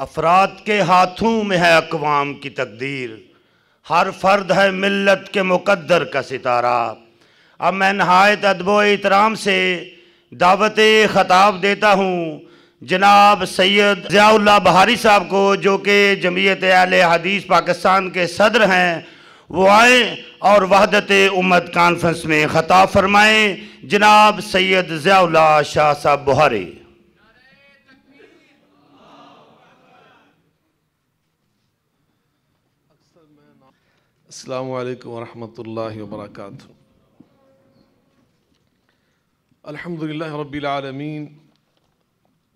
अफराद के हाथों में है अकवाम की तकदीर हर फर्द है मिलत के मुकद्दर का सितारा अब मैं नहायत अदबो एहतराम से दावत ख़ताब देता हूँ जनाब सैयद ज़ियाल्ला बहारी साहब को जो कि जमीयत आल हदीस पाकिस्तान के सदर हैं वो आए और वहदत उम्मत कॉन्फ्रेंस में ख़ताब फरमाएँ जनाब सैयद ज़ियाल्ला शाह साहब बुहारी अस्सलाम वालेकुम रहमतुल्लाहि व बरकातहू अल्हम्दुलिल्लाह रब्बिल आलमीन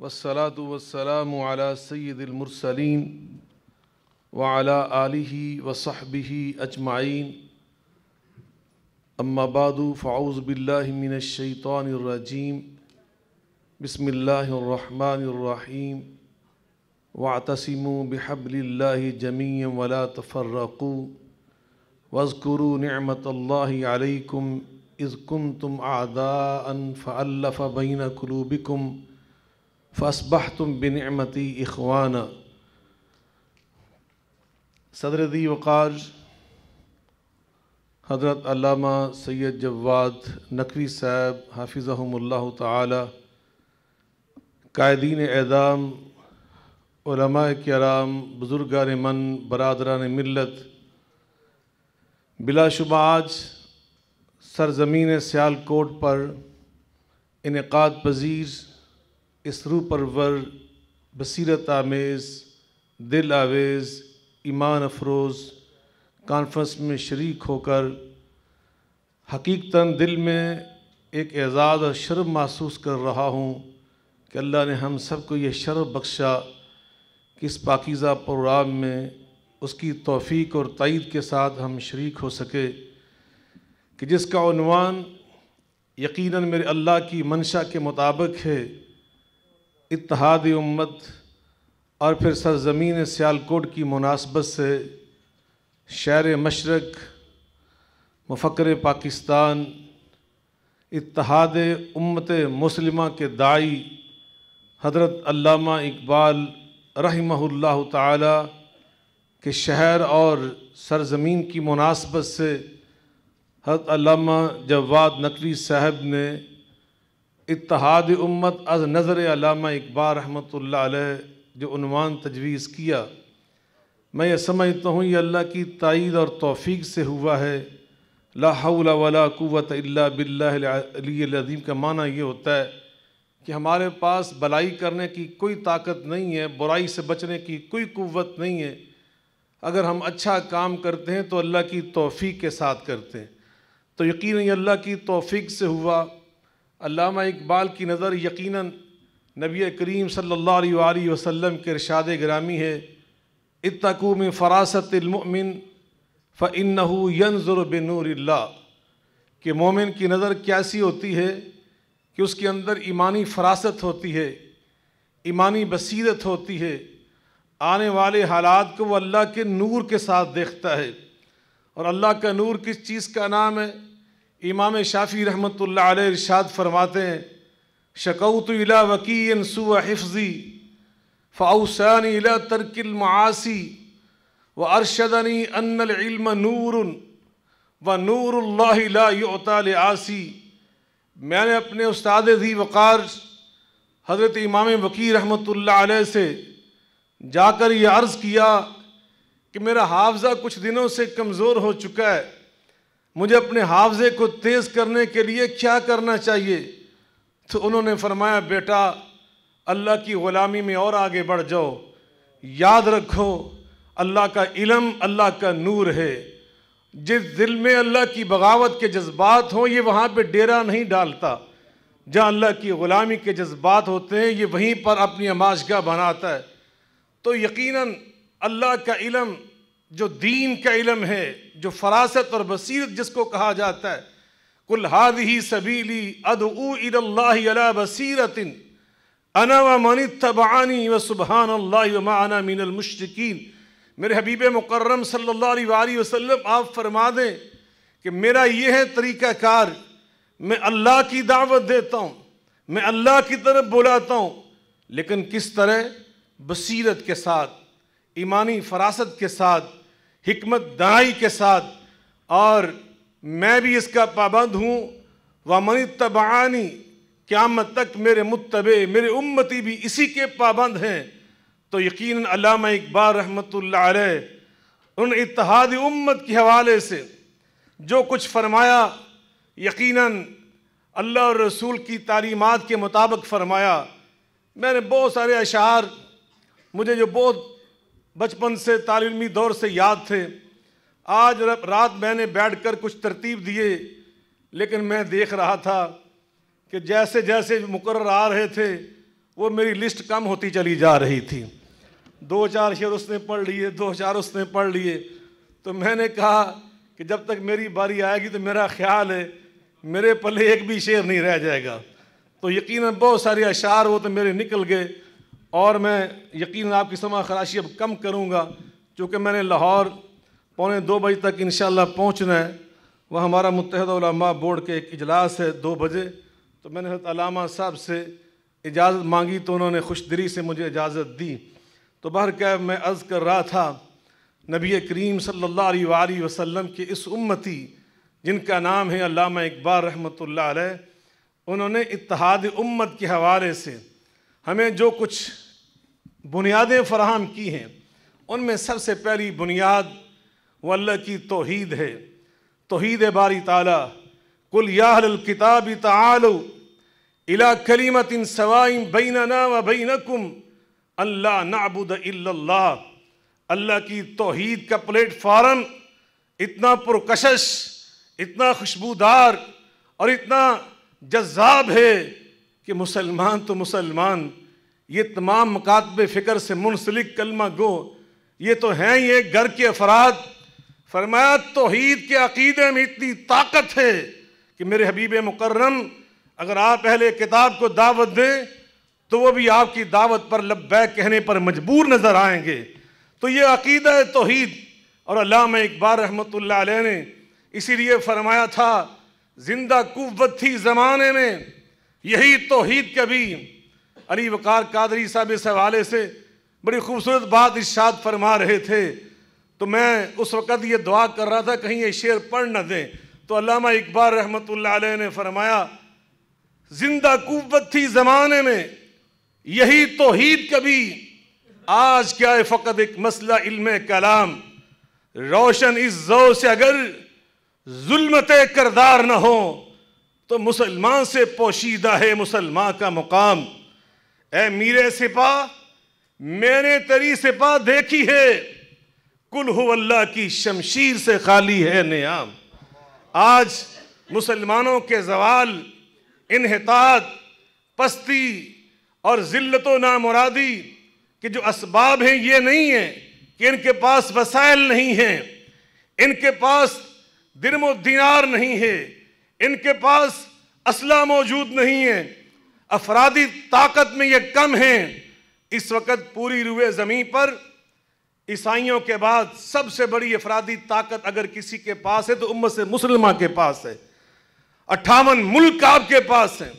वस्सलातु वस्सलामु अला सय्यिदिल मुरसलीन व अला आलिहि व सहबिहि अजमाइन अम्मा बादु फ़ाउज़ बिल्लाहि मिनश शैतानिर रजीम बिस्मिल्लाहिर रहमानिर रहीम वातसिमु बिहब्लिल्लाहि जमीयन वला तफर्रक़ू वज़कुरु नमतल्लाकुम इज़कुम तुम आदान फ़ल्फ़ बैन कलूबिकुम फ़सबह तुम बनमती इखवान सदरदी वक़ार हज़रत अलामा सैयद जवाद नकवी साहब हाफिज़हमल्ला ताली कायदीन एदाम कराम बुज़ुर्गान मन बरदरान मिलत बिलाशुबा आज सरजमीन सयालकोट पर इनका पजीर इसरू परवर बसरत आमेज़ दिल आवेज़ ईमान अफरोज़ कॉन्फ्रेंस में शर्क होकर हकीकता दिल में एक एज़ाज़ और शर्म महसूस कर रहा हूँ कि अल्लाह ने हम सबको यह शर्म बख्शा कि इस पाकिज़ा प्रोग्राम में उसकी तोफ़ी और तइद के साथ हम शरीक हो सके कि जिसका अनवान यकीनन मेरे अल्लाह की मंशा के मुताबिक है इतिहाद उम्मत और फिर सरजमीन सियालकोट की मुनासबत से शहर मशरक़ मुफ़र पाकिस्तान इतिहाद उम्मत मुसलिमा के दाई हज़रत अल्लामा इकबाल रहमहुल्लाह ताला कि शहर और सरजमीन की मुनासबत से हतमा जवाद नकवी साहब ने इतिहाद उम्मत अज नज़र अलामा इकबाल रहमत जो उनवान तजवीज़ किया मैं ये समझता हूँ ये अल्लाह की तइद और तोफ़ी से हुआ है लाहवलावत बिल्लाजीम का माना ये होता है कि हमारे पास भलाई करने की कोई ताकत नहीं है बुराई से बचने की कोई क़वत नहीं है अगर हम अच्छा काम करते हैं तो अल्लाह की तोफ़ी के साथ करते हैं तो यकीन अल्लाह की तोफ़ी से हुआ अल्लामा इकबाल की नज़र यकीन नबी करीम सल्लल्लाहु अलैहि वसल्लम के इरशाद ग्रामी है इतकू में फ़रासतमिन फ़िन यनजुर बिनूरल्ला कि मोमिन की नज़र कैसी होती है कि उसके अंदर ईमानी फरासत होती है ईमानी बसीरत होती है आने वाले हालात को वो अल्लाह के नूर के साथ देखता है और अल्लाह का नूर किस चीज़ का नाम है इमाम शाफ़ी रहमत इरशाद फरमाते हैं शकौत इला वकीन सु फ़ाउसान इला तरकिलमासी व अरशदनी अनिल्म नूर व नूर आसी मैंने अपने उस्ताद दी वक़ार हज़रत इमाम वकी रहमत से जाकर ये अर्ज़ किया कि मेरा हाफजा कुछ दिनों से कमज़ोर हो चुका है मुझे अपने हाफजे को तेज़ करने के लिए क्या करना चाहिए तो उन्होंने फरमाया बेटा अल्लाह की ग़ुलामी में और आगे बढ़ जाओ याद रखो अल्लाह का इलम अल्लाह का नूर है जिस दिल में अल्लाह की बगावत के जज्बात हों ये वहाँ पे डेरा नहीं डालता जहाँ अल्लाह की ग़ुलामी के जज्बात होते हैं ये वहीं पर अपनी आमाशगा बनाता है तो यकीनन अल्लाह का इलम जो दीन का इलम है जो फरासत और बसीरत जिसको कहा जाता है कुल हाद ही सबीली अदला बसीरतिन अना व व सुबहान अल्लाना मेरे हबीब मुकर्रम सल्ला वसम आप फरमा दें कि मेरा यह है तरीक़ाकार मैं अल्लाह की दावत देता हूँ मैं अल्लाह की तरफ बुलाता हूँ लेकिन किस तरह बसीरत के साथ ईमानी फरासत के साथ हमत दाई के साथ और मैं भी इसका पाबंद हूँ व मनी तबानी क़्यामत तक मेरे मुतबे मेरे उम्मती भी इसी के पाबंद हैं तो यकीन अलामा इकबाल रहमत उन इतिहाद उम्मत के हवाले से जो कुछ फरमाया यकीनन अल्लाह और रसूल की तालीमत के मुताबिक फरमाया मैंने बहुत सारे अशार मुझे जो बहुत बचपन से तालीमी दौर से याद थे आज रात मैंने बैठकर कुछ तरतीब दिए लेकिन मैं देख रहा था कि जैसे जैसे मुकर आ रहे थे वो मेरी लिस्ट कम होती चली जा रही थी दो चार शेर उसने पढ़ लिए दो चार उसने पढ़ लिए तो मैंने कहा कि जब तक मेरी बारी आएगी तो मेरा ख्याल है मेरे पल्ले एक भी शेर नहीं रह जाएगा तो यकीनन बहुत सारे अशार वो तो मेरे निकल गए और मैं यकीन आपकी समा खराशी अब कम करूँगा चूँकि मैंने लाहौर पौने दो बजे तक इन पहुँचना है वह हमारा मुतहदा बोर्ड के एक इजलास है दो बजे तो मैंने हजरतमा साहब से इजाज़त मांगी तो उन्होंने खुश दिली से मुझे इजाज़त दी तो बहर कैब मैं अर्ज़ कर रहा था नबी करीम सल्ला वसम की इस उम्मती जिनका नाम है अलामा इकबाल रहमत उन्होंने इतहाद उम्मत के हवाले से हमें जो कुछ बुनियादें फराहम की हैं उनमें सबसे पहली बुनियाद अल्लाह की तोहद है तोहीद बारी ताला कुल याहल किताब तालो इला कलीमत इन सवाइम ना व कुम अल्लाह नाबुद अल्लाह की तोहद का प्लेटफार्म इतना पुरकशश इतना खुशबूदार और इतना जज्जाब है कि मुसलमान तो मुसलमान ये तमाम मकातब फ़िक्र से मुनसलिक कलमा गो ये तो हैं ये घर के अफराद फरमाया तोहद के अकीदे में इतनी ताकत है कि मेरे हबीब मुकर्रम अगर आप पहले किताब को दावत दें तो वो भी आपकी दावत पर लब्बैक कहने पर मजबूर नज़र आएंगे तो ये अकीद तोहद और अलाम इकबाल रहमत ने इसीलिए फरमाया था ज़िंदा कुत थी ज़माने में यही तोहद कभी अली वकार कादरी साहब इस हवाले से बड़ी खूबसूरत बात इर्शाद फरमा रहे थे तो मैं उस वक़्त ये दुआ कर रहा था कहीं ये शेर पढ़ न दें तो अलामा इकबाल रहमत ने फरमाया जिंदा कुत थी ज़माने में यही हीद कभी आज क्या है फ़कत एक मसला इल्म कलाम रोशन इस जो से अगर जुल्मत करदार न हो तो मुसलमान से पोशीदा है मुसलमान का मुकाम ए मीरे सिपा मैंने तेरी सिपा देखी है कुल हो अल्लाह की शमशीर से खाली है नियाम आज मुसलमानों के जवाल इनहताद पस्ती और ज़िल्लत नामुरादी के जो इसबाब हैं ये नहीं है कि इनके पास वसाइल नहीं हैं इनके पास दिरम दिनार नहीं है इनके पास असला मौजूद नहीं है अफराधी ताकत में ये कम हैं इस वक्त पूरी रुए ज़मीन पर ईसाइयों के बाद सबसे बड़ी अफराधी ताकत अगर किसी के पास है तो उम्मत मुसलमान के पास है अट्ठावन मुल्क आपके पास हैं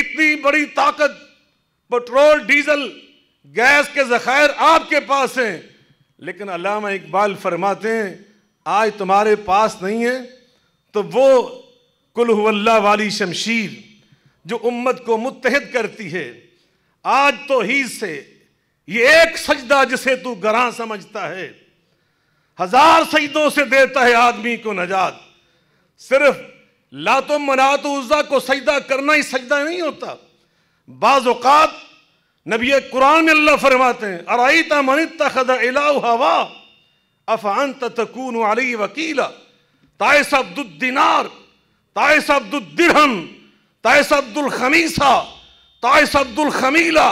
इतनी बड़ी ताकत पेट्रोल डीजल गैस के जखायर आपके पास हैं लेकिन अलामा इकबाल फरमाते हैं आज तुम्हारे पास नहीं है तो वो कुल्ला वाली शमशीर जो उम्मत को मुतहद करती है आज तो ही से ये एक सजदा जिसे तू गरा समझता है हजार सजदों से देता है आदमी को नजात सिर्फ लातो मनात उजा को सजदा करना ही सजदा नहीं होता बाज़ात नबी कुरान में अल्लाह फरमाते हैं अराईता मनित हवा अफान तकून अली वकीला तायस अब्दुद्दीनार तायस अब्दुद्दिरहम अब्दुल खमीसा अब्दुल खमीला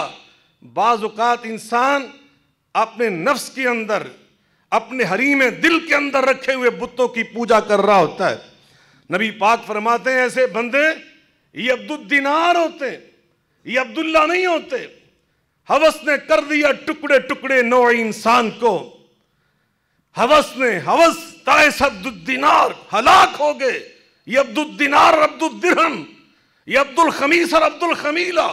बाज़ात इंसान अपने नफ्स के अंदर अपने हरीम दिल के अंदर रखे हुए बुतों की पूजा कर रहा होता है नबी पाक फरमाते हैं ऐसे बंदे ये अब्दुद्दीनार होते ये अब्दुल्ला नहीं होते हवस ने कर दिया टुकड़े टुकड़े नौ इंसान को हवस ने हवस तायस अब्दुलदिनार हलाक हो गए ये अब्दुलदिनार अब्दुलदिरहम ये अब्दुल खमीस और अब्दुल खमीला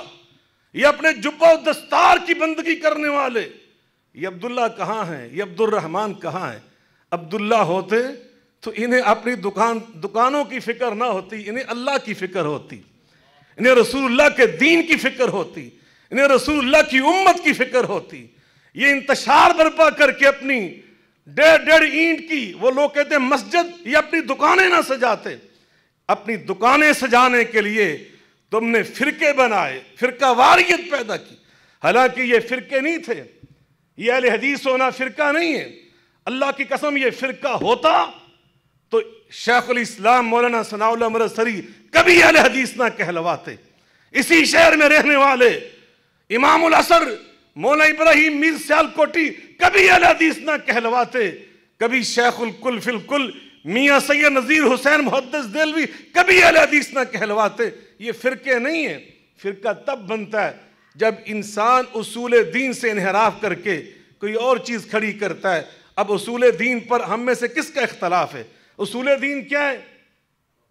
ये अपने जुब्बा और दस्तार की बंदगी करने वाले ये अब्दुल्ला कहाँ हैं ये अब्दुलरहमान कहाँ हैं अब्दुल्ला होते तो इन्हें अपनी दुकान दुकानों की फिक्र ना होती इन्हें अल्लाह की फिक्र होती इन्हें रसूलुल्लाह के दीन की फिक्र होती इन्हें रसूलुल्लाह की उम्मत की फिक्र होती ये इंतशार बर्पा करके अपनी डेढ़ डेढ़ ईंट की वो लोग कहते मस्जिद ये अपनी दुकानें ना सजाते अपनी दुकानें सजाने के लिए तुमने फिरके बनाए फिरका वारियत पैदा की हालांकि ये फिरके नहीं थे ये अल हदीस होना फिरका नहीं है अल्लाह की कसम ये फिरका होता तो शेखुल इस्लाम मौलाना सरी कभी अल हदीस ना कहलवाते इसी शहर में रहने वाले इमामुल असर मौला इब्राहिम मीर सियालकोटी कभी अल हदीस ना कहलवाते कभी शेखुल कुल फिल कुल मियाँ सैयद नज़ीर हुसैन मुहदस दिलवी कभी अल हदीस ना कहलवाते ये फ़िरके नहीं हैं फ़िरका तब बनता है जब इंसान असूल दीन से इनहराफ करके कोई और चीज़ खड़ी करता है अब असूल दीन पर हम में से किसका इख्तलाफ है असूल दीन क्या है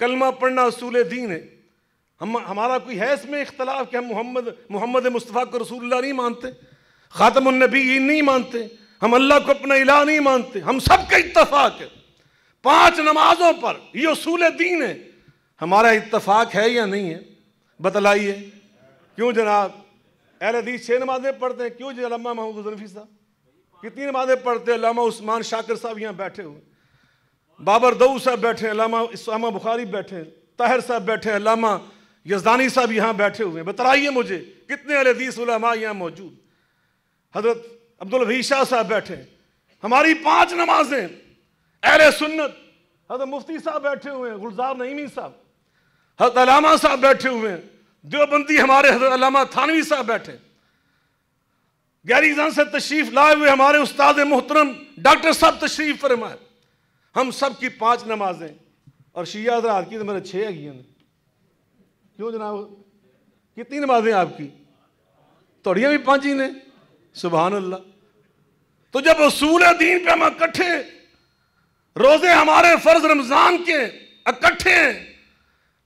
कलमा पढ़ना असूल दीन है हम हमारा कोई है इसमें इख्तलाफ कि हम मोहम्मद मोहम्मद मुस्तफ़ा को रसूलुल्लाह नहीं मानते ख़ातमनबी नहीं मानते हम अल्लाह को अपना इला नहीं मानते हम सब का इतफाक़ है पांच नमाजों पर ये असूल दीन है हमारा इतफाक है या नहीं है बतलाइए क्यों जनाब अहल हदीस छः नमाजें पढ़ते हैं क्यों जी लामा महमूद जनफी साहब कितनी नमाजें पढ़ते हैं लामा उस्मान शाकिर साहब यहाँ बैठे हुए बाबर दऊ साहब बैठे हैं लामा इस्मा बुखारी बैठे हैं ताहिर साहब बैठे हैं लामा यजदानी साहब यहाँ बैठे हुए हैं बतलाइए मुझे कितने अल हदीस यहाँ मौजूद हजरत अब्दुल शाह साहब बैठे हैं हमारी पाँच नमाजें अरे सुन्नत हजरत मुफ्ती साहब बैठे हुए हैं गुलजार नईमी साहब हजरत अलामा साहब बैठे हुए हैं देवबंदी हमारे हजरत अलामा थानवी साहब बैठे गैरीजान से तशरीफ लाए हुए हमारे उस्ताद मोहतरम डॉक्टर साहब तशरीफ फरमाए हम सब की पांच नमाजें और शिया हजरात की तो मेरे छः है क्यों जनाब कितनी नमाजें आपकी थोड़ियाँ भी पाँच ही ने सुबह अल्लाह तो जब असूल दीन पे हम इकट्ठे रोजे हमारे फर्ज रमजान के इकट्ठे हैं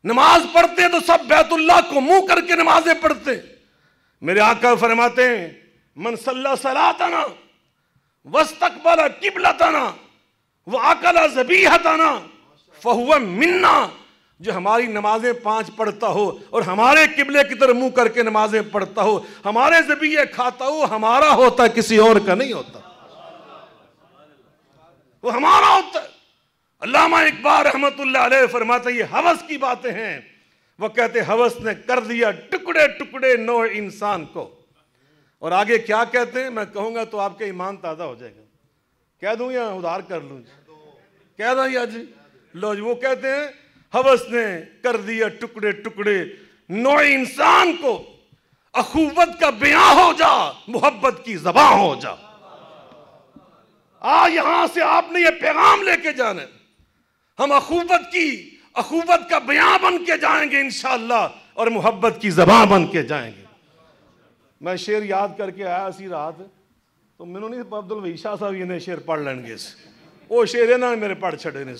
नमाज पढ़ते तो सब बैतुल्ला को मुंह करके नमाजें पढ़ते मेरे आका फरमाते हैं मनसल्ला सलाताना वस्तकबला किबलाताना व अकला जबी हताना फहुआ मिन्ना जो हमारी नमाजें पांच पढ़ता हो और हमारे किबले की तरफ मुंह करके नमाजें पढ़ता हो हमारे जबी खाता हो हमारा होता किसी और का नहीं होता वो हमारा उत्तर अल्लामा इकबाल रहमत फरमाते ये हवस की बातें हैं वो कहते हवस ने कर दिया टुकड़े टुकड़े नो इंसान को और आगे क्या कहते हैं मैं कहूंगा तो आपके ईमान ताज़ा हो जाएगा कह दू या उधार कर लूँ कह दो या जी लो जी वो कहते हैं हवस ने कर दिया टुकड़े टुकड़े नो इंसान को अखूवत का ब्याह हो जा मोहब्बत की जबा हो जा आ यहां से आपने ये पैगाम लेके जाने हम अखूबत की अखूबत का बयान बन के जाएंगे इनशाला और मोहब्बत की जबान बन के जाएंगे मैं शेर याद करके आया इसी रात तो मैंने नहीं अब्दुल भाई शाह साहब इन्हें शेर पढ़ लेंगे इस वो शेर है ना मेरे पढ़ छड़े ने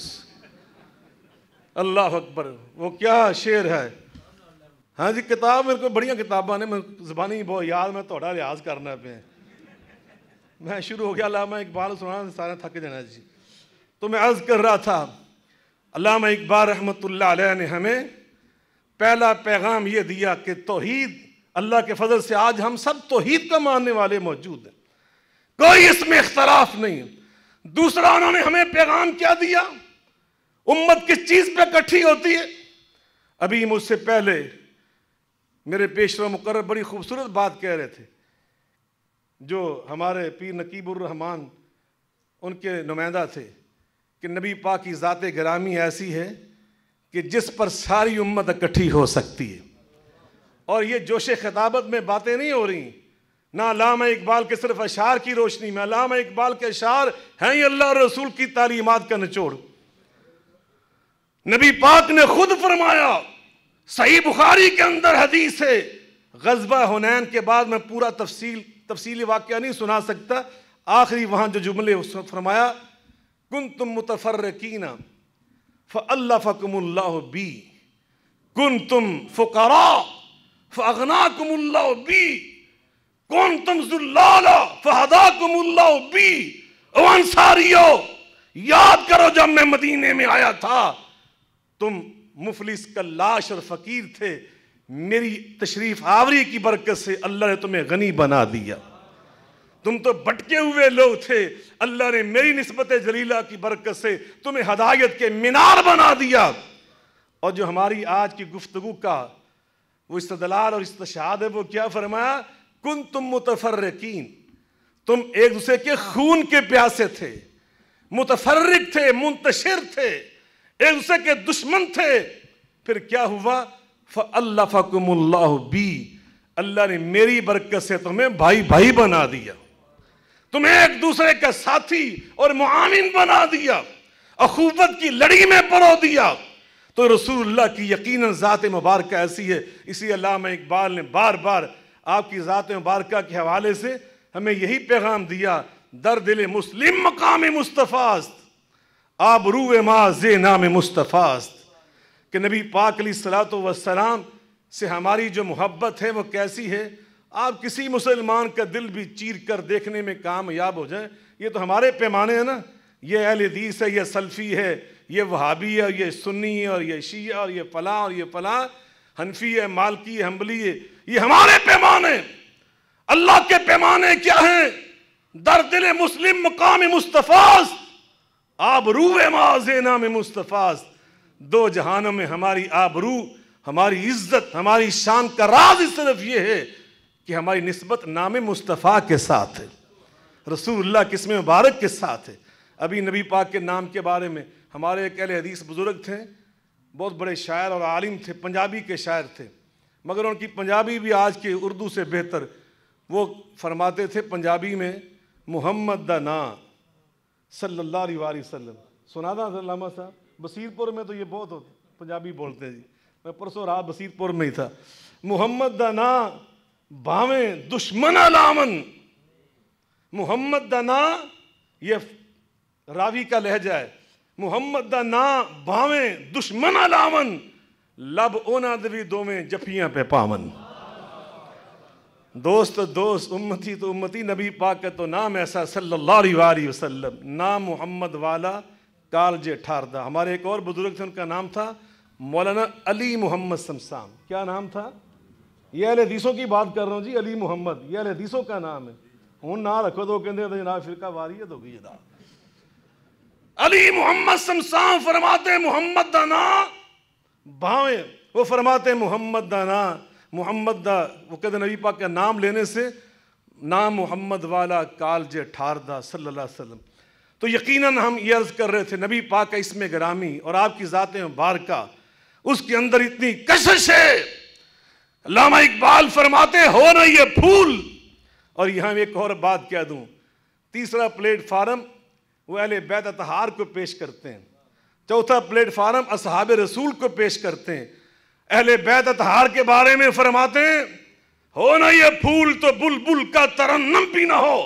अल्लाह अकबर वो क्या शेर है हाँ जी किताब मेरे को बढ़िया किताबा ने मैं जबानी बहुत याद मैं थोड़ा लिहाज करना पे मैं शुरू हो गया अलामा इकबाल सुना सारे थक जाना जी तो मैं अर्ज़ कर रहा था अलामा इकबाल रहमत ने हमें पहला पैगाम ये दिया कि तोहद अल्लाह के फजल से आज हम सब तोहद का मानने वाले मौजूद हैं कोई इसमें इख्तराफ नहीं दूसरा उन्होंने हमें पैगाम क्या दिया उम्मत किस चीज़ पर इकट्ठी होती है अभी मुझसे पहले मेरे पेशवा मुकर बड़ी खूबसूरत बात कह रहे थे जो हमारे पीर नकीबुररहमान उनके नुमाइंदा थे कि नबी पा की ज़ात ग्रामी ऐसी है कि जिस पर सारी उम्मत इकट्ठी हो सकती है और ये जोश खिताबत में बातें नहीं हो रही ना लाम इकबाल के सिर्फ अशार की रोशनी में लाम इकबाल के अशार हैं ही अल्लाह रसूल की तालीमत का निचोड़ नबी पाक ने खुद फरमाया सही बुखारी के अंदर हदीस है गजबा हुनैन के बाद मैं पूरा तफसील तफसीली वाक़ नहीं सुना सकता आखिरी वहाँ जो जुमले उसने फरमाया कुन तुम मुतफ़रकीना फ़ल्ला फ़कमल्ला बी कुन तुम फ़ुकारा फ़ना कमल्ला बी कौन तुम जुल्ला फ़हदा कमल्ला बी अंसारियो याद करो जब मैं मदीने में आया था तुम मुफलिस का लाश और फ़कीर थे मेरी तशरीफ आवरी की बरकत से अल्लाह ने तुम्हें गनी बना दिया तुम तो भटके हुए लोग थे अल्लाह ने मेरी नस्बत जलीला की बरकत से तुम्हें हदायत के मीनार बना दिया और जो हमारी आज की गुफ्तगु का वो इस्तलाल और इस्तशाद है वो क्या फरमाया कुन तुम मुतफरकिन तुम एक दूसरे के खून के प्यासे थे मुतफरक थे मुंतशिर थे एक दूसरे के दुश्मन थे फिर क्या हुआ फ़ल्लाफ़ुमल्ला बी अल्लाह ने मेरी बरकत से तुम्हें भाई भाई बना दिया तुम्हें एक दूसरे का साथी और मुआमिन बना दिया अखूबत की लड़ी में परो दिया तो रसूलुल्लाह की यकीन ज़ात मुबारक ऐसी है इसी अल्लाह इकबाल ने बार बार आपकी ज़ात मुबारक के हवाले से हमें यही पैगाम दिया दर दिल मुस्लिम मकाम मुस्तफ़ास्त आब रू माँ जे नाम मुस्तफ़ास्त कि नबी पाक सलात वसलाम से हमारी जो मोहब्बत है वो कैसी है आप किसी मुसलमान का दिल भी चीर कर देखने में कामयाब हो जाए ये तो हमारे पैमाने हैं ना ये अहल हदीस है ये सल्फ़ी है ये वहाबी है ये सुन्नी है और ये शिया और ये फला और ये फला हनफी है मालकी है हम्बली है ये हमारे पैमाने अल्लाह के पैमाने क्या हैं दर दिल मुस्लिम मकाम मुस्तफ़ाज आब रू माजे नाम मुस्तफ़ाज़ दो जहानों में हमारी आबरू हमारी इज्जत हमारी शान का राज इस तरफ ये है कि हमारी नस्बत नाम मुस्तफ़ा के साथ है रसूल्ला किस्म मुबारक के साथ है अभी नबी पाक के नाम के बारे में हमारे एक अहले हदीस बुज़ुर्ग थे बहुत बड़े शायर और आलिम थे पंजाबी के शायर थे मगर उनकी पंजाबी भी आज के उर्दू से बेहतर वो फरमाते थे पंजाबी में मोहम्मद दा ना सल्ला वसलम सुना था साहब बसीरपुर में तो ये बहुत होते पंजाबी बोलते हैं जी मैं परसों रात बसीरपुर में ही था मुहम्मद का ना भावें दुश्मन लामन मुहम्मद का ना ये रावी का लहजा है मुहम्मद का ना भावें दुश्मन लामन लब ओना दे दो दोवें जफियां पे पावन दोस्त दोस्त उम्मती तो उम्मती नबी पाक का तो नाम ऐसा सल्लल्लाहु अलैहि वसल्लम ना मोहम्मद वाला कालजे ठारदा हमारे एक और बुज़ुर्ग थे उनका नाम था मौलाना अली मोहम्मद शमसाम क्या नाम था ये अल हदीसों की बात कर रहा हूँ जी अली मोहम्मद ये अल हदीसों का नाम है हूँ ना रखो तो कहते तो जनाब फिरका वारियत होगी जनाब अली मोहम्मद शमसाम फरमाते मोहम्मद का ना भावे वो फरमाते मोहम्मद का ना मोहम्मद दा वो कहते नबी पाक का नाम लेने से नाम मोहम्मद वाला कालजे ठारदा सल्ला वसलम तो यकीनन हम ये अर्ज़ कर रहे थे नबी पाक का इसमें ग्रामी और आपकी ज़ात बार का उसके अंदर इतनी कशिश है लामा इकबाल फरमाते हो ना ये फूल और यहाँ एक और बात कह दूँ तीसरा प्लेटफार्म वो अहल बैत अतहार को पेश करते हैं चौथा प्लेटफार्म असहाब रसूल को पेश करते हैं अहल बैत अतहार के बारे में फरमाते हैं हो ना ये फूल तो बुलबुल बुल का तरन्नम भी ना हो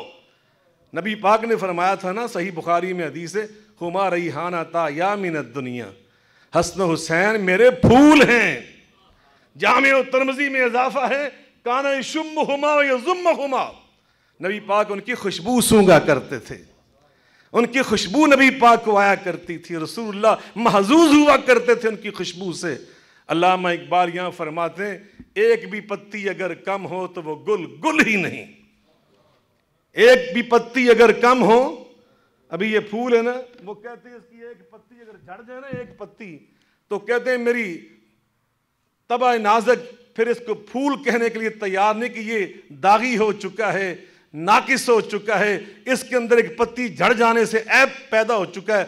नबी पाक ने फरमाया था ना सही बुखारी में हदीस है हुमा हाना ता या मिनत दुनिया हसन हुसैन मेरे फूल हैं जाम तरमजी में इजाफा है काना शुम हुमा जुम्म हुमा नबी पाक उनकी खुशबू सूंगा करते थे उनकी खुशबू नबी पाक को आया करती थी रसूलुल्लाह महजूज हुआ करते थे उनकी खुशबू से अल्लामा इकबाल यहाँ फरमाते एक भी पत्ती अगर कम हो तो वो गुल गुल ही नहीं एक भी पत्ती अगर कम हो अभी ये फूल है ना वो कहते हैं इसकी एक पत्ती अगर झड़ जाए ना एक पत्ती तो कहते हैं मेरी तबाह नाजक फिर इसको फूल कहने के लिए तैयार नहीं कि ये दागी हो चुका है नाकिस हो चुका है इसके अंदर एक पत्ती झड़ जाने से ऐप पैदा हो चुका है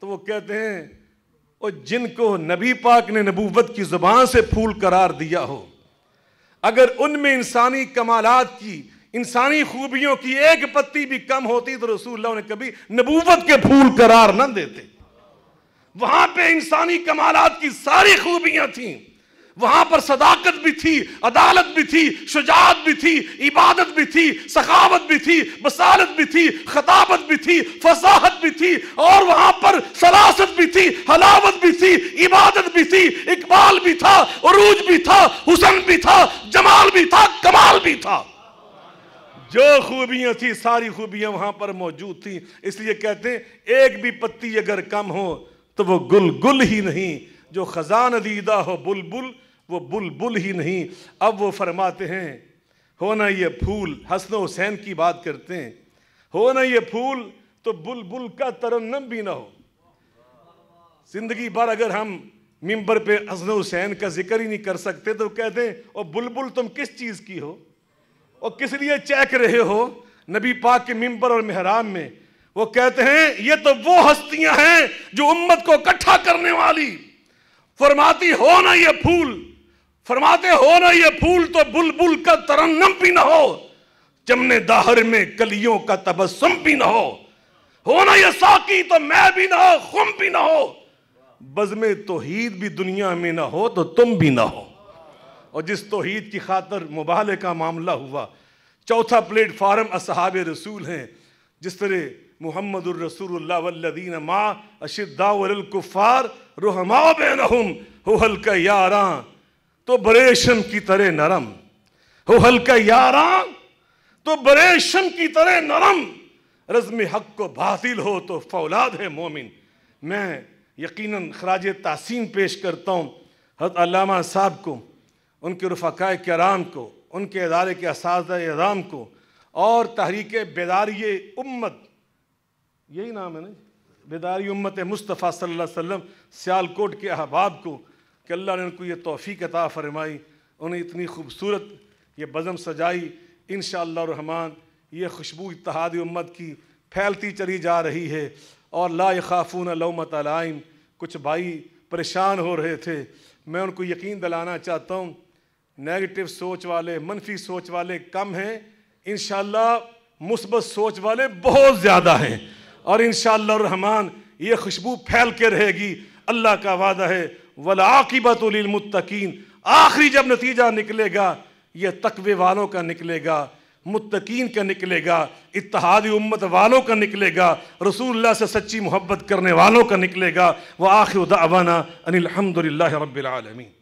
तो वो कहते हैं और जिनको नबी पाक ने नबूवत की ज़ुबान से फूल करार दिया हो अगर उनमें इंसानी कमालत की इंसानी खूबियों की एक पत्ती भी कम होती तो रसूल ने कभी नबूवत के फूल करार न देते वहां पे इंसानी कमालात की सारी खूबियां थी वहां पर सदाकत भी थी अदालत भी थी शुजात भी थी इबादत भी थी सखावत भी थी बसालत भी थी खताबत भी थी फसाहत भी थी और वहां पर सलासत भी थी हलावत भी थी इबादत भी थी इकबाल भी था अरूज भी था हुसन भी था जमाल भी था कमाल भी था जो खूबियां थी सारी खूबियां वहां पर मौजूद थी इसलिए कहते हैं एक भी पत्ती अगर कम हो तो वो गुल गुल ही नहीं जो खजान दीदा हो बुलबुल वो बुलबुल बुल ही नहीं अब वो फरमाते हैं हो ना ये फूल हसन हुसैन की बात करते हैं हो ना ये फूल तो बुलबुल बुल का तरन्नम भी ना हो जिंदगी भर अगर हम मिंबर पे हसन हुसैन का जिक्र ही नहीं कर सकते तो कहते हैं और बुलबुल तुम किस चीज़ की हो और किस लिए चेक रहे हो नबी पाक के मिंबर और मेहराम में वो कहते हैं ये तो वो हस्तियां हैं जो उम्मत को इकट्ठा करने वाली फरमाती हो ना ये फूल फरमाते हो ना ये फूल तो बुलबुल का तरन्नम भी ना हो जमने दाहर में कलियों का तबस्सुम भी ना हो हो ना ये साकी तो मैं भी ना हो खुम भी ना हो बजमे तोहीद भी दुनिया में ना हो तो तुम भी ना हो और जिस तोहद की खातर मुबाले का मामला हुआ चौथा प्लेटफार्म असहाब रसूल हैं जिस तरह मोहम्मद रसूलुल्लादीन माँ अशदाकुफ़ार रहमा बेनहम हो हल्का यारा तो बरेशम की तरह नरम हो हल्का यारा तो बरेशम की तरह नरम रज़म हक को बासिल हो तो फौलाद है मोमिन मैं यकीनन खराज तहसीन पेश करता हूँ अमा साहब को उनके रफ़ाए कराम को उनके इदारे के इस राम को और तहरीक बेदारी उम्मत यही नाम है ना बेदारी उम्मत मुस्तफ़ा सल वम सियालकोट के अहबाब को कि अल्लाह ने उनको ये तोफ़ी अता फ़रमाई उन्हें इतनी खूबसूरत ये बज़म सजाई इन रहमान ये खुशबू इतहाद उम्मत की फैलती चली जा रही है और ला खाफून लमत आलाइम कुछ भाई परेशान हो रहे थे मैं उनको यकीन दिलाना चाहता हूँ नेगेटिव सोच वाले मनफी सोच वाले कम हैं इन मुस्बत सोच वाले बहुत ज़्यादा हैं और इन रहमान ये खुशबू फैल के रहेगी अल्लाह का वादा है वलाकिबतमतकीन आखिरी जब नतीजा निकलेगा ये तकवे वालों का निकलेगा मुतकीन का निकलेगा इतिहादी उम्मत वालों का निकलेगा रसूल्ला से सच्ची मोहब्बत करने वालों का निकलेगा वह आखिर उदावाना अनिलहमदिल्ला रबीआलमी